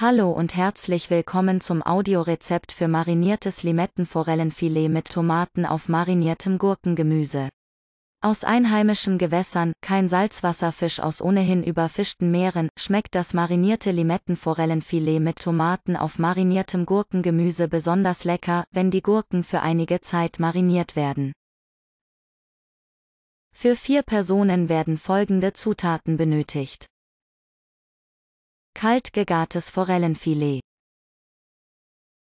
Hallo und herzlich willkommen zum Audiorezept für mariniertes Limettenforellenfilet mit Tomaten auf mariniertem Gurkengemüse. Aus einheimischen Gewässern, kein Salzwasserfisch aus ohnehin überfischten Meeren, schmeckt das marinierte Limettenforellenfilet mit Tomaten auf mariniertem Gurkengemüse besonders lecker, wenn die Gurken für einige Zeit mariniert werden. Für vier Personen werden folgende Zutaten benötigt kalt gegartes Forellenfilet.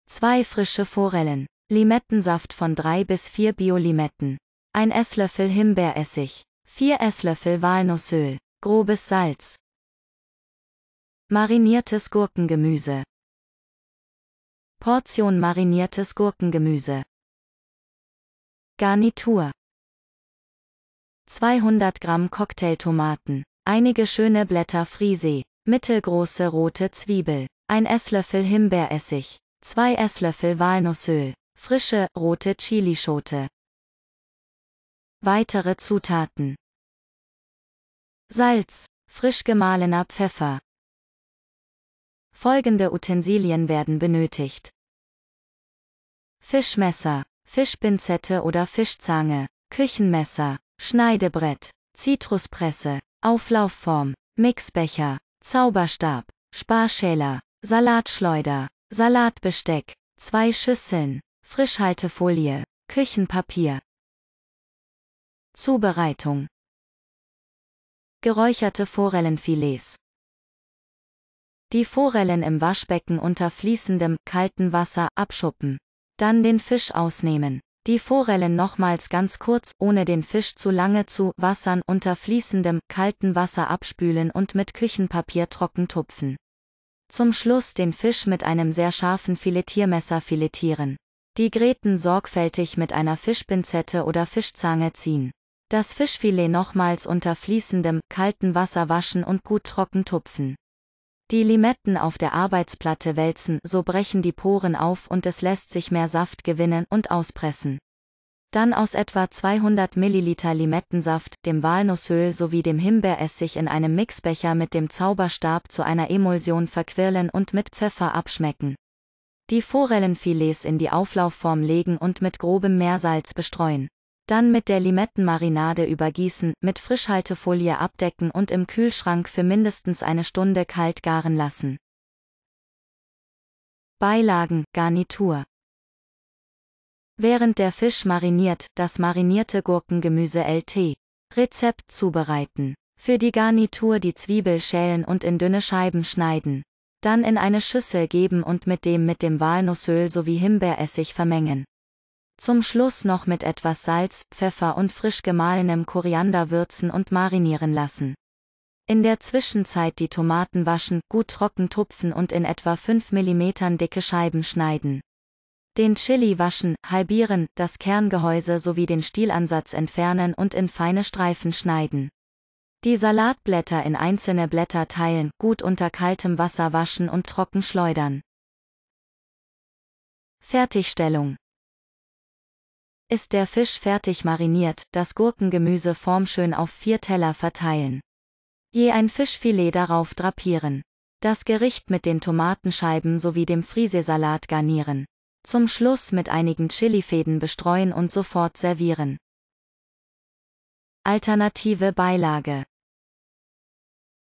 Zwei frische Forellen, Limettensaft von 3 bis 4 Biolimetten, Ein Esslöffel Himbeeressig, 4 Esslöffel Walnussöl, grobes Salz. Mariniertes Gurkengemüse. Portion mariniertes Gurkengemüse. Garnitur. 200 Gramm Cocktailtomaten, einige schöne Blätter Frisee, mittelgroße rote Zwiebel, ein Esslöffel Himbeeressig, zwei Esslöffel Walnussöl, frische rote Chilischote. Weitere Zutaten Salz, frisch gemahlener Pfeffer. Folgende Utensilien werden benötigt. Fischmesser, Fischpinzette oder Fischzange, Küchenmesser, Schneidebrett, Zitruspresse, Auflaufform, Mixbecher, Zauberstab, Sparschäler, Salatschleuder, Salatbesteck, zwei Schüsseln, Frischhaltefolie, Küchenpapier. Zubereitung. Geräucherte Forellenfilets. Die Forellen im Waschbecken unter fließendem, kalten Wasser abschuppen. Dann den Fisch ausnehmen. Die Forellen nochmals ganz kurz, ohne den Fisch zu lange zu wassern, unter fließendem, kalten Wasser abspülen und mit Küchenpapier trocken tupfen. Zum Schluss den Fisch mit einem sehr scharfen Filetiermesser filetieren. Die Gräten sorgfältig mit einer Fischpinzette oder Fischzange ziehen. Das Fischfilet nochmals unter fließendem, kalten Wasser waschen und gut trocken tupfen. Die Limetten auf der Arbeitsplatte wälzen, so brechen die Poren auf und es lässt sich mehr Saft gewinnen und auspressen. Dann aus etwa 200 Milliliter Limettensaft, dem Walnussöl sowie dem Himbeeressig in einem Mixbecher mit dem Zauberstab zu einer Emulsion verquirlen und mit Pfeffer abschmecken. Die Forellenfilets in die Auflaufform legen und mit grobem Meersalz bestreuen. Dann mit der Limettenmarinade übergießen, mit Frischhaltefolie abdecken und im Kühlschrank für mindestens eine Stunde kalt garen lassen. Beilagen, Garnitur. Während der Fisch mariniert, das marinierte Gurkengemüse LT. Rezept zubereiten. Für die Garnitur die Zwiebel schälen und in dünne Scheiben schneiden. Dann in eine Schüssel geben und mit dem mit dem Walnussöl sowie Himbeeressig vermengen. Zum Schluss noch mit etwas Salz, Pfeffer und frisch gemahlenem Koriander würzen und marinieren lassen. In der Zwischenzeit die Tomaten waschen, gut trocken tupfen und in etwa 5 mm dicke Scheiben schneiden. Den Chili waschen, halbieren, das Kerngehäuse sowie den Stielansatz entfernen und in feine Streifen schneiden. Die Salatblätter in einzelne Blätter teilen, gut unter kaltem Wasser waschen und trocken schleudern. Fertigstellung ist der Fisch fertig mariniert, das Gurkengemüse formschön auf vier Teller verteilen. Je ein Fischfilet darauf drapieren. Das Gericht mit den Tomatenscheiben sowie dem Friesesalat garnieren. Zum Schluss mit einigen Chilifäden bestreuen und sofort servieren. Alternative Beilage